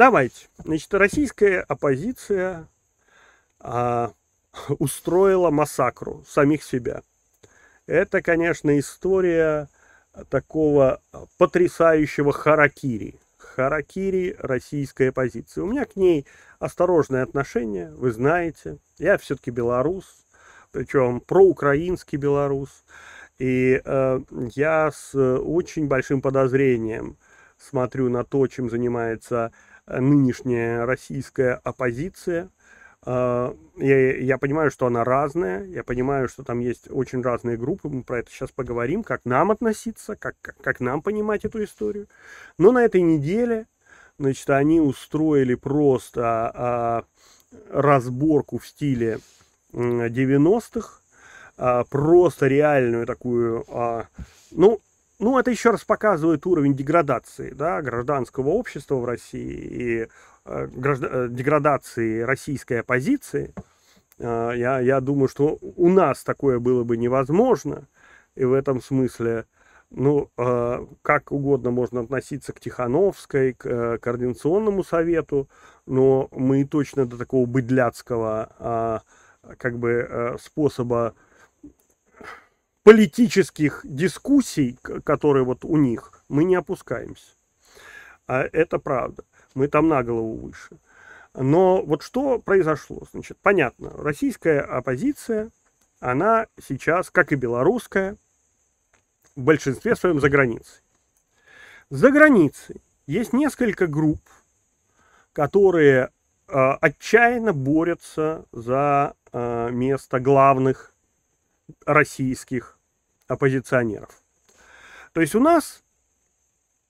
Давайте. Значит, российская оппозиция а, устроила массакру самих себя. Это, конечно, история такого потрясающего харакири. Харакири российской оппозиции. У меня к ней осторожное отношение, вы знаете. Я все-таки белорус, причем проукраинский белорус. И э, я с очень большим подозрением смотрю на то, чем занимается Э, нынешняя российская оппозиция. А, я, я понимаю, что она разная, я понимаю, что там есть очень разные группы, мы про это сейчас поговорим, как нам относиться, как, как, как нам понимать эту историю. Но на этой неделе, значит, они устроили просто а, разборку в стиле 90-х, а, просто реальную такую, а, ну, ну, это еще раз показывает уровень деградации да, гражданского общества в России и э, гражда- э, деградации российской оппозиции. Э, я, я думаю, что у нас такое было бы невозможно. И в этом смысле, ну, э, как угодно можно относиться к Тихановской, к э, Координационному совету, но мы точно до такого быдляцкого э, как бы э, способа политических дискуссий, которые вот у них, мы не опускаемся. А это правда. Мы там на голову выше. Но вот что произошло? Значит, понятно, российская оппозиция, она сейчас, как и белорусская, в большинстве своем за границей. За границей есть несколько групп, которые э, отчаянно борются за э, место главных российских оппозиционеров. То есть у нас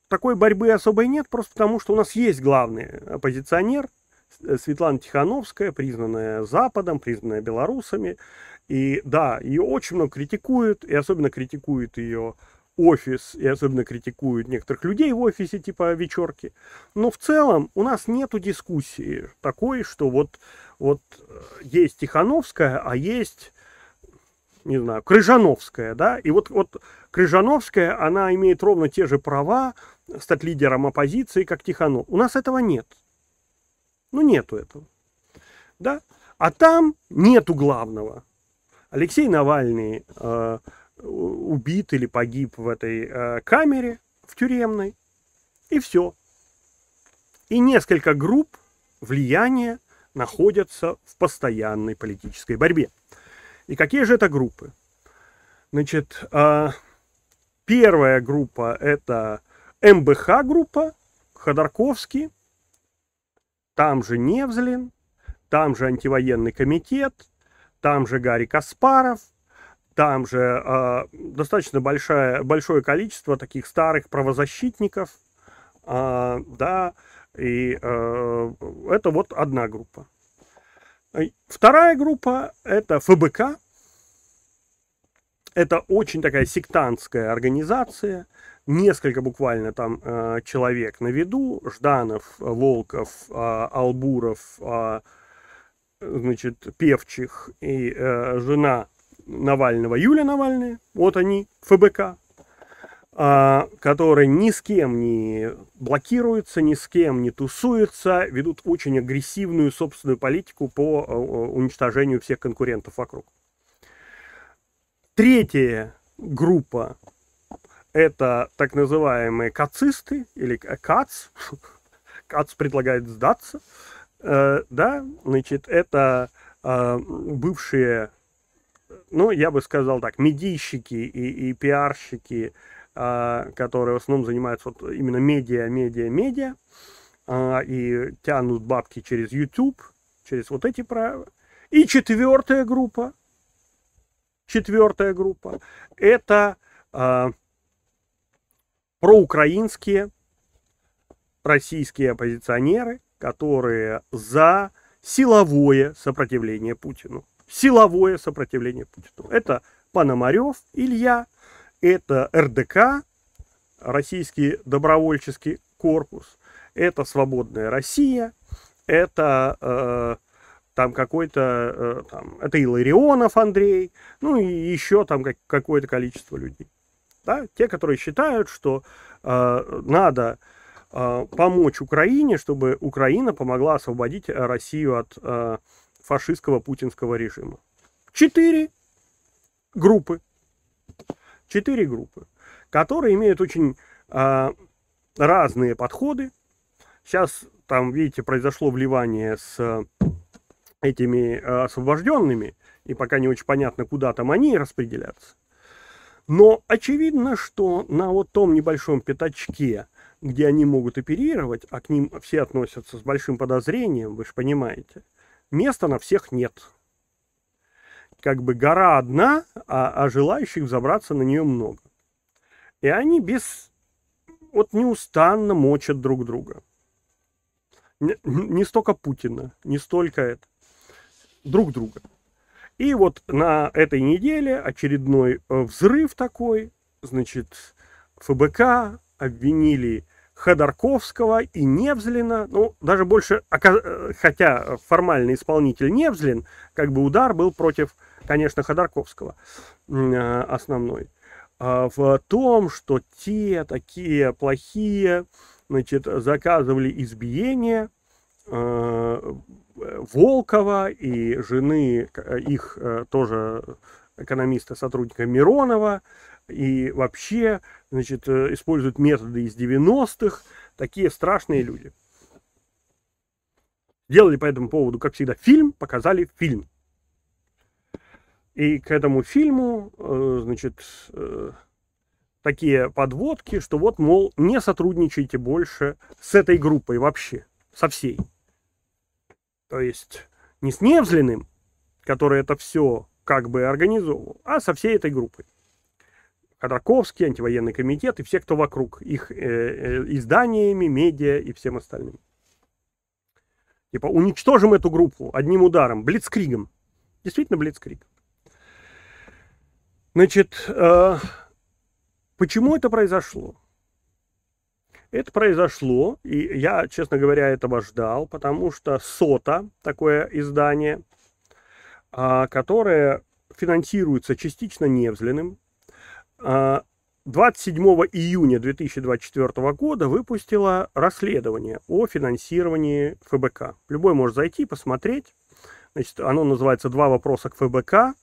такой борьбы особой нет, просто потому что у нас есть главный оппозиционер, э, Светлана Тихановская, признанная Западом, признанная белорусами. И да, ее очень много критикуют, и особенно критикуют ее офис, и особенно критикуют некоторых людей в офисе, типа вечерки. Но в целом у нас нету дискуссии такой, что вот, вот э, есть Тихановская, а есть не знаю, Крыжановская, да, и вот, вот Крыжановская, она имеет ровно те же права стать лидером оппозиции, как Тиханов. У нас этого нет. Ну, нету этого. Да? А там нету главного. Алексей Навальный э, убит или погиб в этой э, камере, в тюремной, и все. И несколько групп влияния находятся в постоянной политической борьбе. И какие же это группы? Значит, а, первая группа это МБХ группа, Ходорковский, там же Невзлин, там же антивоенный комитет, там же Гарри Каспаров, там же а, достаточно большое, большое количество таких старых правозащитников, а, да, и э, это вот одна группа. Вторая группа – это ФБК. Это очень такая сектантская организация. Несколько буквально там э, человек на виду. Жданов, Волков, э, Албуров, э, значит, Певчих и жена Навального Юля Навальная. Вот они, ФБК, а, которые ни с кем не блокируются, ни с кем не тусуются, ведут очень агрессивную собственную политику по э, э, уничтожению всех конкурентов вокруг. Третья группа – это так называемые кацисты или кац. Кац предлагает сдаться. Э, да, значит, это бывшие, ну, я бы сказал так, медийщики и, и пиарщики – а, которые в основном занимаются вот именно медиа, медиа, медиа, а, и тянут бабки через YouTube, через вот эти правила. И четвертая группа, четвертая группа, это а, проукраинские российские оппозиционеры, которые за силовое сопротивление Путину. Силовое сопротивление Путину. Это Пономарев Илья, это РДК, Российский добровольческий корпус, это Свободная Россия, это э, там какой-то, э, там, это Иларионов Андрей, ну и еще там как, какое-то количество людей. Да? Те, которые считают, что э, надо э, помочь Украине, чтобы Украина помогла освободить Россию от э, фашистского путинского режима. Четыре группы Четыре группы, которые имеют очень а, разные подходы. Сейчас там, видите, произошло вливание с э, этими э, освобожденными, и пока не очень понятно, куда там они распределятся. Но очевидно, что на вот том небольшом пятачке, где они могут оперировать, а к ним все относятся с большим подозрением, вы же понимаете, места на всех нет как бы гора одна, а, а желающих забраться на нее много. И они без, вот неустанно мочат друг друга. Не, не столько Путина, не столько это, друг друга. И вот на этой неделе очередной э, взрыв такой, значит, ФБК обвинили Ходорковского и Невзлина, ну, даже больше, э, хотя формальный исполнитель Невзлин, как бы удар был против конечно, Ходорковского э, основной, а, в том, что те такие плохие, значит, заказывали избиение э, Волкова и жены э, их тоже экономиста, сотрудника Миронова, и вообще, значит, используют методы из 90-х, такие страшные люди. Делали по этому поводу, как всегда, фильм, показали фильм. И к этому фильму, э, значит, э, такие подводки, что вот, мол, не сотрудничайте больше с этой группой вообще, со всей. То есть не с Невзлиным, который это все как бы организовывал, а со всей этой группой. Ходорковский, антивоенный комитет и все, кто вокруг их э, э, изданиями, медиа и всем остальным. Типа уничтожим эту группу одним ударом, блицкригом. Действительно блицкриг. Значит, а, почему это произошло? Это произошло, и я, честно говоря, этого ждал, потому что СОТА, такое издание, а, которое финансируется частично Невзлиным, 27 а, июня 2024 года выпустила расследование о финансировании ФБК. Любой может зайти, посмотреть. Значит, оно называется «Два вопроса к ФБК»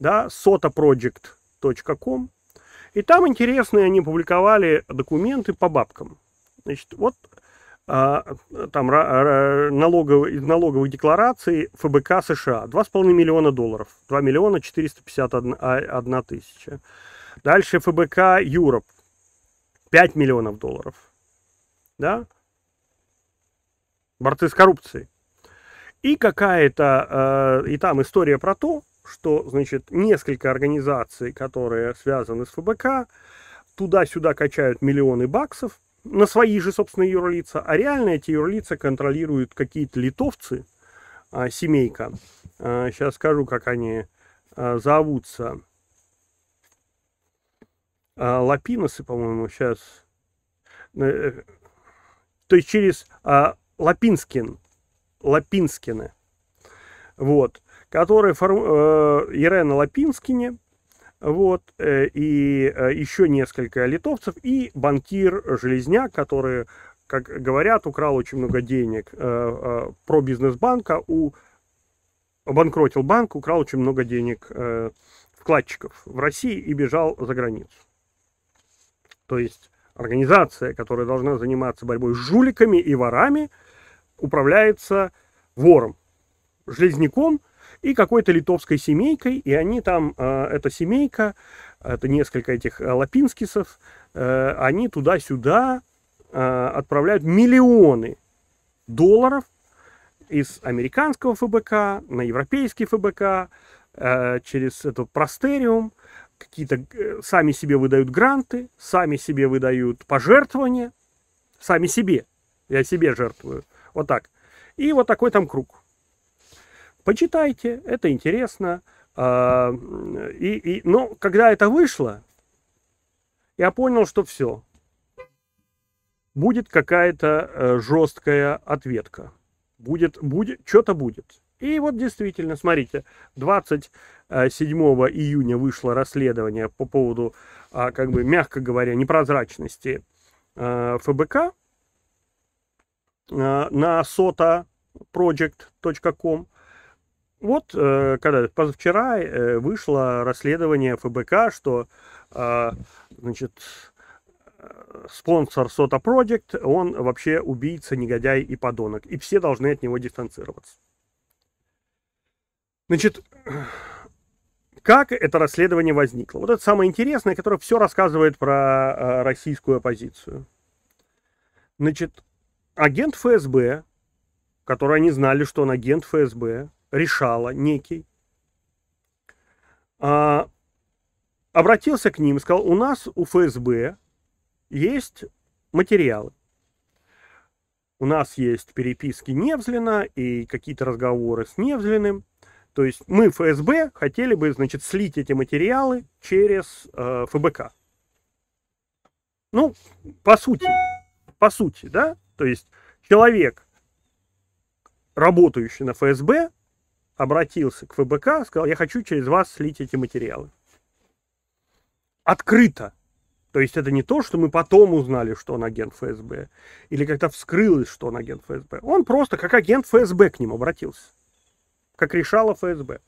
да, sotaproject.com. И там интересные они публиковали документы по бабкам. Значит, вот а, там ра, ра, налоговый, налоговых деклараций ФБК США 2,5 миллиона долларов, 2 миллиона 451 а, тысяча. Дальше ФБК Europe 5 миллионов долларов. Да? Борцы с коррупцией. И какая-то, э, и там история про то, что, значит, несколько организаций, которые связаны с ФБК, туда-сюда качают миллионы баксов на свои же собственные юрлица, а реально эти юрлица контролируют какие-то литовцы, а, семейка. А, сейчас скажу, как они а, зовутся. А, Лапиносы, по-моему, сейчас. Э, то есть через а, Лапинскин, Лапинскины. Вот который форм... Э, Ирена Лапинскине, вот, э, и э, еще несколько литовцев, и банкир Железняк, который, как говорят, украл очень много денег про бизнес-банка, у обанкротил банк, украл очень много денег вкладчиков в России и бежал за границу. То есть организация, которая должна заниматься борьбой с жуликами и ворами, управляется вором, железняком – и какой-то литовской семейкой, и они там, а, эта семейка, это несколько этих э, лапинскисов, э, они туда-сюда а, отправляют миллионы долларов из американского ФБК на европейский ФБК, э, через этот простериум, какие-то сами себе выдают гранты, сами себе выдают пожертвования, сами себе, я себе жертвую, вот так. И вот такой там круг. Почитайте, это интересно. А, и, и, но когда это вышло, я понял, что все. Будет какая-то э, жесткая ответка. Будет, будет, что-то будет. И вот действительно, смотрите, 27 э, июня вышло расследование по поводу, а, как бы, мягко говоря, непрозрачности э, ФБК на sotaproject.com. Вот, э, когда позавчера э, вышло расследование ФБК, что, а, значит, э, спонсор Сота Project, он вообще убийца, негодяй и подонок. И все должны от него дистанцироваться. Значит, как это расследование возникло? Вот это самое интересное, которое все рассказывает про российскую оппозицию. Значит, агент ФСБ, который они знали, что он агент ФСБ, решала некий, а, обратился к ним и сказал, у нас у ФСБ есть материалы. У нас есть переписки Невзлина и какие-то разговоры с Невзлиным. То есть мы, ФСБ, хотели бы, значит, слить эти материалы через э, ФБК. Ну, по сути, по сути, да? То есть человек, работающий на ФСБ, обратился к ФБК, сказал, я хочу через вас слить эти материалы. Открыто. То есть это не то, что мы потом узнали, что он агент ФСБ, или как-то вскрылось, что он агент ФСБ. Он просто как агент ФСБ к ним обратился, как решала ФСБ.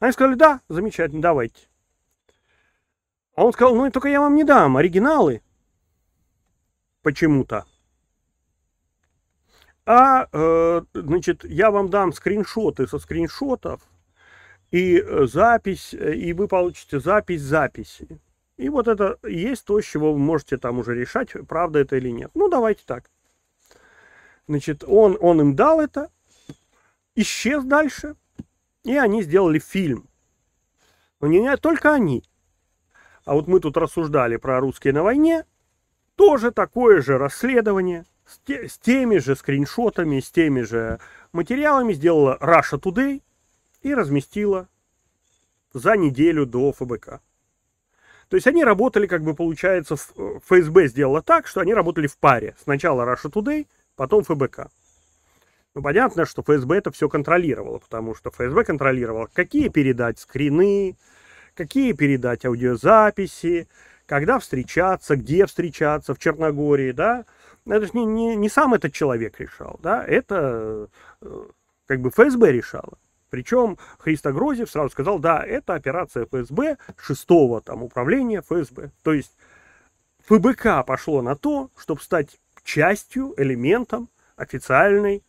Они сказали, да, замечательно, давайте. А он сказал, ну только я вам не дам оригиналы почему-то. А, э, значит, я вам дам скриншоты со скриншотов и э, запись, э, и вы получите запись записи. И вот это есть то, с чего вы можете там уже решать, правда это или нет. Ну, давайте так. Значит, он, он им дал это, исчез дальше, и они сделали фильм. Но не, не только они. А вот мы тут рассуждали про русские на войне. Тоже такое же расследование – с, те, с теми же скриншотами, с теми же материалами сделала Russia Today и разместила за неделю до ФБК. То есть они работали, как бы получается, ФСБ э, сделала так, что они работали в паре. Сначала Russia Today, потом ФБК. Ну, понятно, что ФСБ это все контролировало, потому что ФСБ контролировало, какие передать скрины, какие передать аудиозаписи, когда встречаться, где встречаться в Черногории, да, это ну, же не, не, не сам этот человек решал, да, это э, как бы ФСБ решало. Причем Христо Грозев сразу сказал, да, это операция ФСБ, шестого там управления ФСБ. То есть ФБК пошло на то, чтобы стать частью, элементом официальной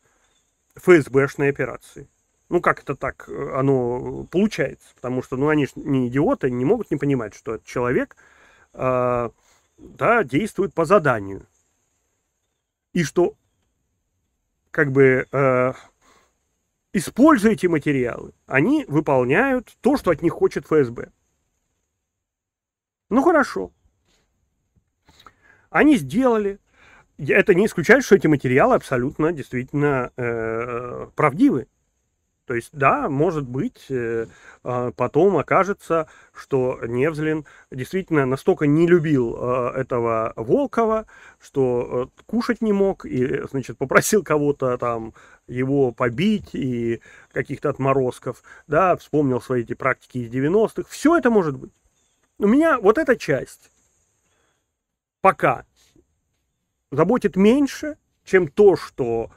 ФСБшной операции. Ну, как это так э, оно получается? Потому что, ну, они же не идиоты, не могут не понимать, что этот человек, э, да, действует по заданию и что как бы э, используя эти материалы, они выполняют то, что от них хочет ФСБ. Ну хорошо. Они сделали. Это не исключает, что эти материалы абсолютно действительно э, правдивы. То есть, да, может быть, э, а, потом окажется, что Невзлин действительно настолько не любил а, этого Волкова, что э, кушать не мог и, значит, попросил кого-то там его побить и каких-то отморозков, да, вспомнил свои эти практики из 90-х. Все это может быть. У меня вот эта часть пока заботит меньше, чем то, что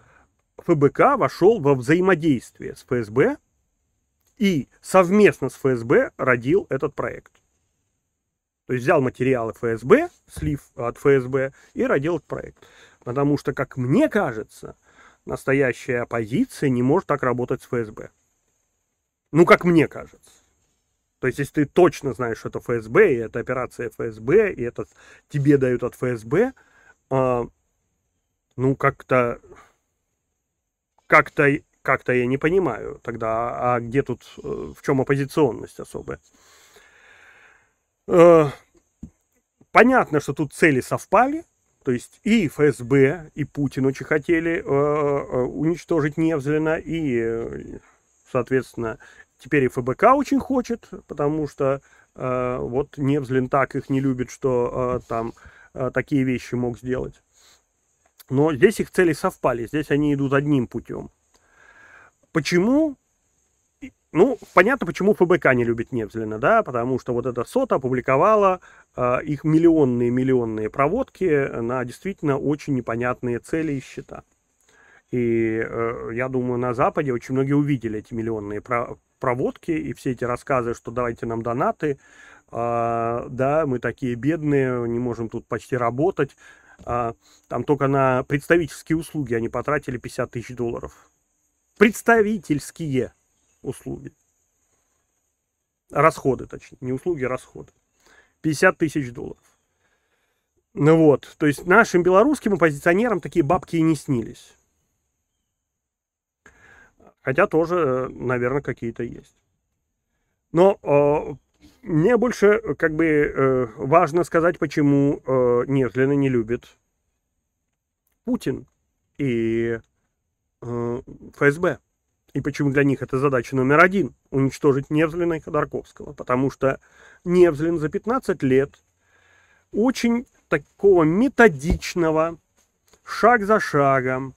ФБК вошел во взаимодействие с ФСБ и совместно с ФСБ родил этот проект. То есть взял материалы ФСБ, слив от ФСБ и родил этот проект. Потому что, как мне кажется, настоящая оппозиция не может так работать с ФСБ. Ну, как мне кажется. То есть, если ты точно знаешь, что это ФСБ, и это операция ФСБ, и это тебе дают от ФСБ, э, ну, как-то как-то как-то я не понимаю тогда, а где тут, э, в чем оппозиционность особая. Э, понятно, что тут цели совпали, то есть и ФСБ, и Путин очень хотели э, уничтожить Невзлина, и, соответственно, теперь и ФБК очень хочет, потому что вот Невзлин так их не любит, что там такие вещи мог сделать. Но здесь их цели совпали, здесь они идут одним путем. Почему? Ну, понятно, почему ФБК не любит Невзлина, да, потому что вот эта сота опубликовала э, их миллионные-миллионные проводки на действительно очень непонятные цели и счета. И э, я думаю, на Западе очень многие увидели эти миллионные про проводки и все эти рассказы, что давайте нам донаты, э, да, мы такие бедные, не можем тут почти работать, а, там только на представительские услуги они потратили 50 тысяч долларов. Представительские услуги. Расходы, точнее. Не услуги, а расходы. 50 тысяч долларов. Ну вот, то есть нашим белорусским оппозиционерам такие бабки и не снились. Хотя тоже, э, наверное, какие-то есть. Но э, мне больше э, как бы э, важно сказать, почему э, Нежлина не любит Путин и э, ФСБ. И почему для них это задача номер один – уничтожить Невзлина и Ходорковского. Потому что Невзлин за 15 лет очень такого методичного, шаг за шагом,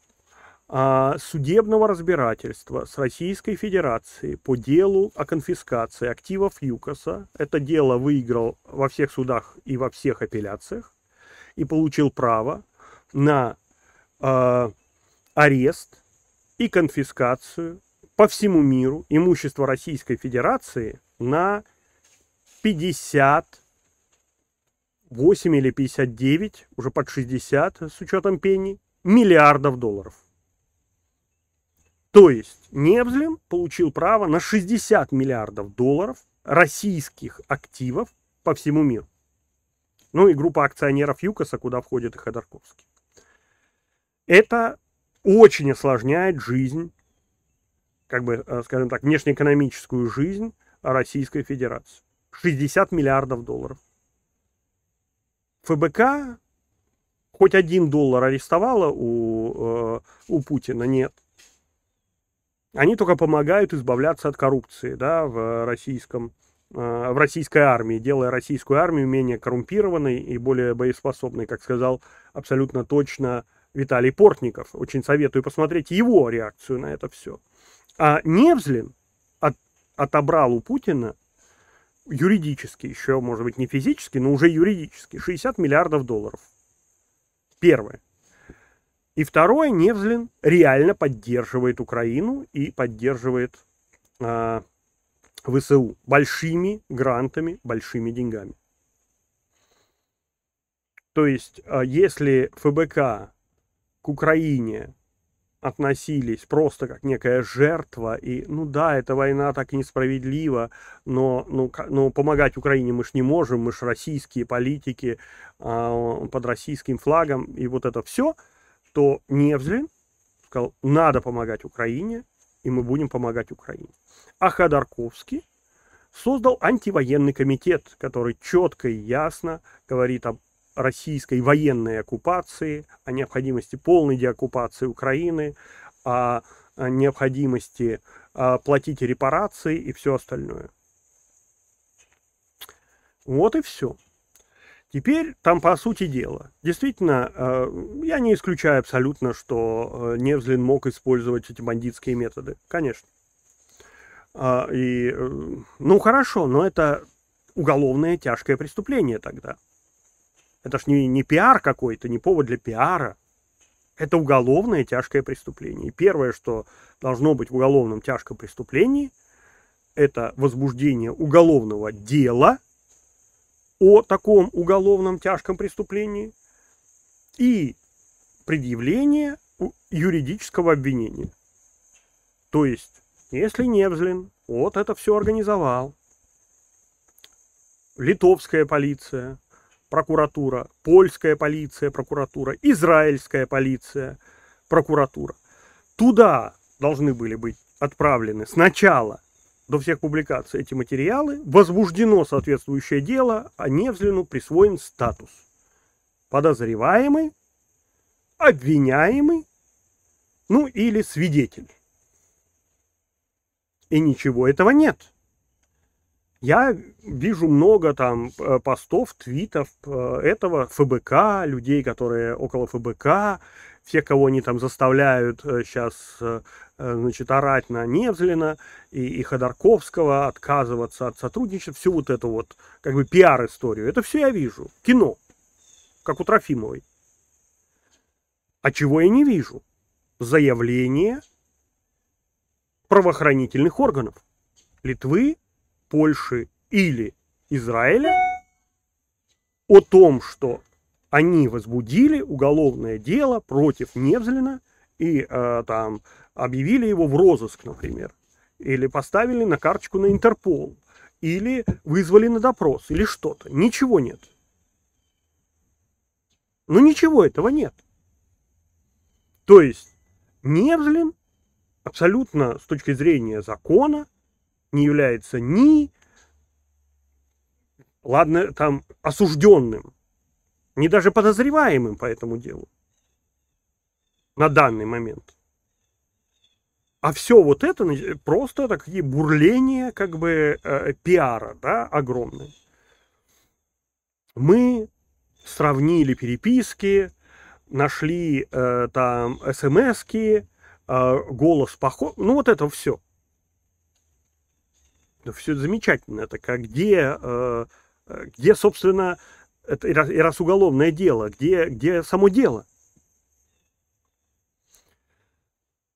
а, судебного разбирательства с Российской Федерацией по делу о конфискации активов ЮКОСа. Это дело выиграл во всех судах и во всех апелляциях и получил право на э, арест и конфискацию по всему миру имущества Российской Федерации на 58 или 59, уже под 60 с учетом пени, миллиардов долларов. То есть Невзлин получил право на 60 миллиардов долларов российских активов по всему миру. Ну и группа акционеров ЮКОСа, куда входит и Ходорковский. Это очень осложняет жизнь, как бы, э, скажем так, внешнеэкономическую жизнь Российской Федерации. 60 миллиардов долларов. ФБК хоть один доллар арестовала у, э, у Путина? Нет они только помогают избавляться от коррупции да, в, российском, э, в российской армии, делая российскую армию менее коррумпированной и более боеспособной, как сказал абсолютно точно Виталий Портников. Очень советую посмотреть его реакцию на это все. А Невзлин от, отобрал у Путина юридически, еще, может быть, не физически, но уже юридически, 60 миллиардов долларов. Первое. И второе, Невзлин реально поддерживает Украину и поддерживает э, ВСУ большими грантами, большими деньгами. То есть, э, если ФБК к Украине относились просто как некая жертва, и ну да, эта война так несправедлива, но, ну, но помогать Украине мы ж не можем, мы ж российские политики э, под российским флагом, и вот это все – то Невзлин сказал, надо помогать Украине, и мы будем помогать Украине. А Ходорковский создал антивоенный комитет, который четко и ясно говорит об российской военной оккупации, о необходимости полной деоккупации Украины, о необходимости а, платить репарации и все остальное. Вот и все. Теперь там по сути дела. Действительно, э, я не исключаю абсолютно, что э, Невзлин мог использовать эти бандитские методы. Конечно. А, и, э, ну хорошо, но это уголовное тяжкое преступление тогда. Это ж не, не пиар какой-то, не повод для пиара. Это уголовное тяжкое преступление. И первое, что должно быть в уголовном тяжком преступлении, это возбуждение уголовного дела – о таком уголовном тяжком преступлении и предъявление юридического обвинения. То есть, если Невзлин вот это все организовал, литовская полиция, прокуратура, польская полиция, прокуратура, израильская полиция, прокуратура, туда должны были быть отправлены сначала до всех публикаций эти материалы, возбуждено соответствующее дело, а Невзлину присвоен статус. Подозреваемый, обвиняемый, ну или свидетель. И ничего этого нет. Я вижу много там э, постов, твитов э, этого ФБК, людей, которые около ФБК, все, кого они там заставляют сейчас э, э, э, значит, орать на Невзлина и, и Ходорковского, отказываться от сотрудничества, всю вот эту вот как бы пиар-историю. Это все я вижу. Кино. Как у Трофимовой. А чего я не вижу? Заявление правоохранительных органов. Литвы, Польши или Израиля о том, что они возбудили уголовное дело против Невзлина и э, там объявили его в розыск, например, или поставили на карточку на Интерпол, или вызвали на допрос, или что-то. Ничего нет. Ну ничего этого нет. То есть Невзлин абсолютно с точки зрения закона не является ни, ладно, там осужденным, не даже подозреваемым по этому делу на данный момент. А все вот это просто такие бурления как бы э, пиара, да, огромные. Мы сравнили переписки, нашли э, там смски, э, голос поход, ну вот это все. Все замечательно, это как где, э, э где, собственно, это, и, раз, уголовное дело, где, где само дело?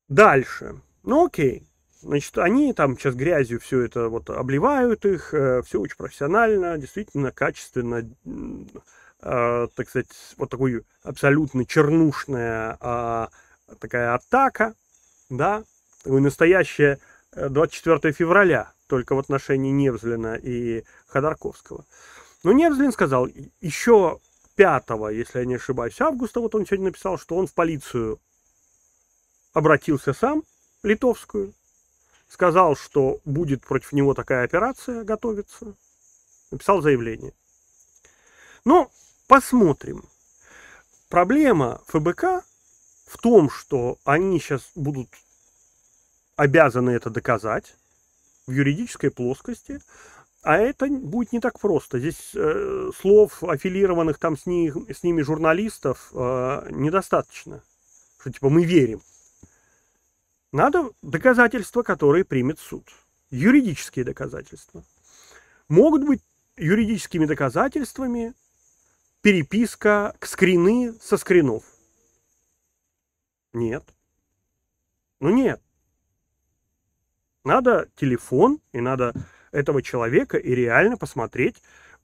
Дальше. Ну окей. Значит, они там сейчас грязью все это вот обливают их, э, все очень профессионально, действительно качественно, э, так сказать, вот такую абсолютно чернушная а, такая атака, да, такое настоящее 24 э, февраля, только в отношении Невзлина и Ходорковского. Но ну, Невзлин сказал, еще 5, если я не ошибаюсь, августа, вот он сегодня написал, что он в полицию обратился сам, литовскую, сказал, что будет против него такая операция готовиться, написал заявление. Но ну, посмотрим. Проблема ФБК в том, что они сейчас будут обязаны это доказать в юридической плоскости, а это будет не так просто. Здесь э, слов аффилированных там с, них, с ними журналистов э, недостаточно. Что типа мы верим. Надо доказательства, которые примет суд. Юридические доказательства. Могут быть юридическими доказательствами переписка, скрины со скринов. Нет. Ну нет. Надо телефон и надо этого человека и реально посмотреть,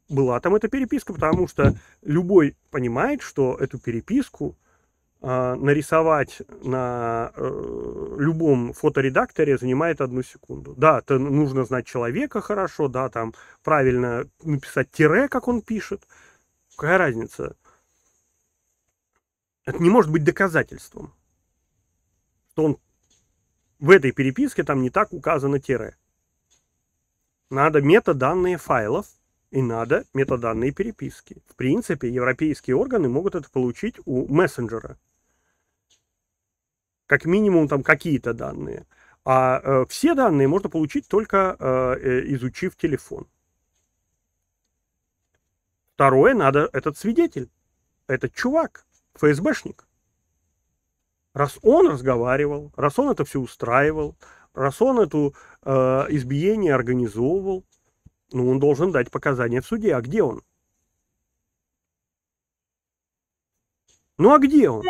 была там эта переписка, потому что любой понимает, что эту переписку э, нарисовать на э, любом фоторедакторе занимает одну секунду. Да, это нужно знать человека хорошо, да, там правильно написать тире, как он пишет. Какая разница? Это не может быть доказательством, что он в этой переписке там не так указано тире надо метаданные файлов и надо метаданные переписки. В принципе, европейские органы могут это получить у мессенджера. Как минимум там какие-то данные. А э, все данные можно получить только э, э изучив телефон. Второе, надо этот свидетель, этот чувак, ФСБшник. Раз он разговаривал, раз он это все устраивал, Расон эту э, избиение организовывал. Ну, он должен дать показания в суде. А где он? Ну, а где он?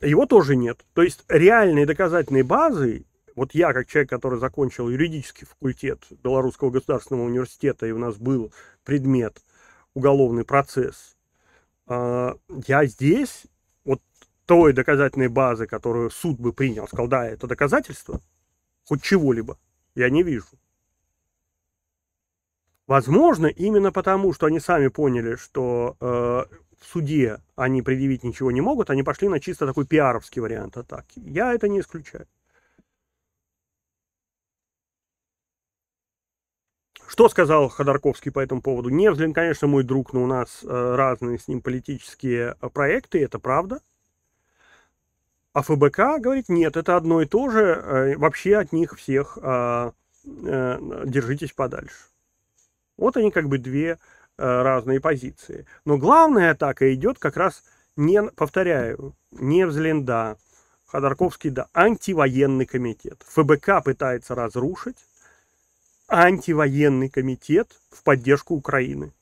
Его тоже нет. То есть реальной доказательной базы, вот я как человек, который закончил юридический факультет Белорусского государственного университета, и у нас был предмет уголовный процесс, э, я здесь той доказательной базы, которую суд бы принял, сказал, да, это доказательство, хоть чего-либо, я не вижу. Возможно, именно потому, что они сами поняли, что э, в суде они предъявить ничего не могут, они пошли на чисто такой пиаровский вариант атаки. Я это не исключаю. Что сказал Ходорковский по этому поводу? Невзлин, конечно, мой друг, но у нас э, разные с ним политические э, проекты, это правда. А ФБК говорит, нет, это одно и то же, э, вообще от них всех а, э, держитесь подальше. Вот они как бы две э, разные позиции. Но главная атака идет как раз не, повторяю, не в взленда, Ходорковский, да, антивоенный комитет. ФБК пытается разрушить антивоенный комитет в поддержку Украины.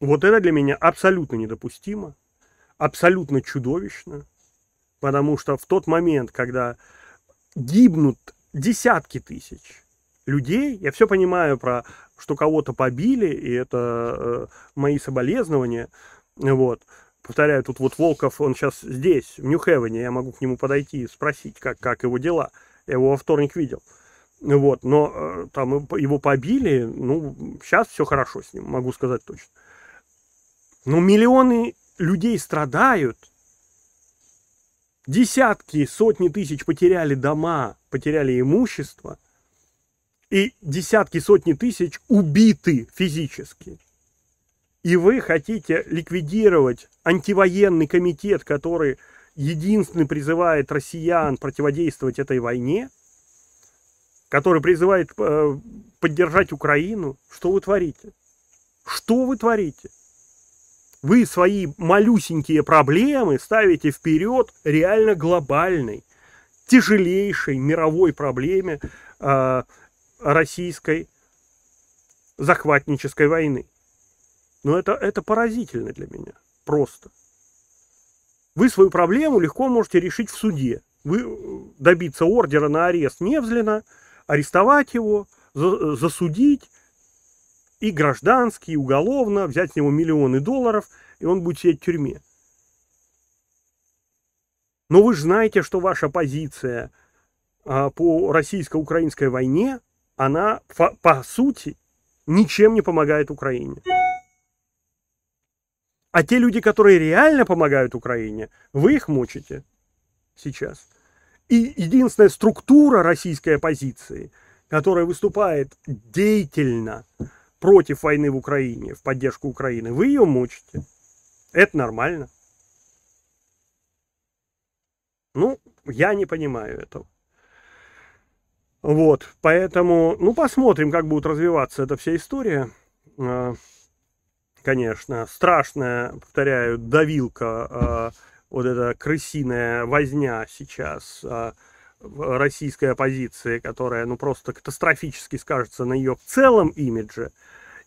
Вот это для меня абсолютно недопустимо абсолютно чудовищно, потому что в тот момент, когда гибнут десятки тысяч людей, я все понимаю про, что кого-то побили, и это э, мои соболезнования, вот, повторяю, тут вот Волков, он сейчас здесь, в Нью-Хевене, я могу к нему подойти и спросить, как, как его дела, я его во вторник видел, вот, но э, там его побили, ну, сейчас все хорошо с ним, могу сказать точно. Но миллионы людей страдают. Десятки, сотни тысяч потеряли дома, потеряли имущество. И десятки, сотни тысяч убиты физически. И вы хотите ликвидировать антивоенный комитет, который единственный призывает россиян противодействовать этой войне, который призывает э, поддержать Украину, что вы творите? Что вы творите? Вы свои малюсенькие проблемы ставите вперед реально глобальной, тяжелейшей мировой проблеме э, российской захватнической войны. Но это, это поразительно для меня. Просто. Вы свою проблему легко можете решить в суде. Вы э, добиться ордера на арест Невзлина, арестовать его, э, засудить, и гражданский, и уголовно, взять с него миллионы долларов, и он будет сидеть в тюрьме. Но вы же знаете, что ваша позиция а, по российско-украинской войне, она по сути ничем не помогает Украине. А те люди, которые реально помогают Украине, вы их мучите сейчас. И единственная структура российской оппозиции, которая выступает деятельно против войны в Украине, в поддержку Украины, вы ее мучите. Это нормально. Ну, я не понимаю этого. Вот, поэтому, ну, посмотрим, как будет развиваться эта вся история. А, конечно, страшная, повторяю, давилка, а, вот эта крысиная возня сейчас а, Э, российской оппозиции, которая ну, просто катастрофически скажется на ее целом имидже,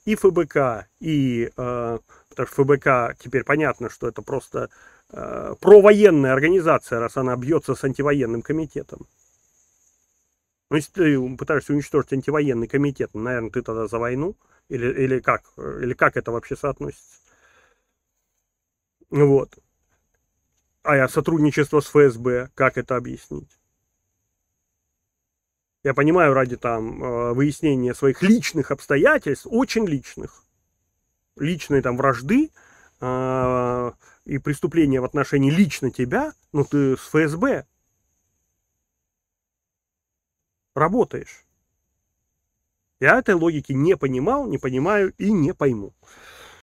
и ФБК, и э, потому что ФБК теперь понятно, что это просто э, провоенная организация, раз она бьется с антивоенным комитетом. Ну, если ты пытаешься уничтожить антивоенный комитет, ну, наверное, ты тогда за войну? Или, или как? Э, или как это вообще соотносится? Вот. А я сотрудничество с ФСБ, как это объяснить? я понимаю, ради там э, выяснения своих личных обстоятельств, очень личных, личной там вражды э, и преступления в отношении лично тебя, ну ты с ФСБ работаешь. Я этой логики не понимал, не понимаю и не пойму.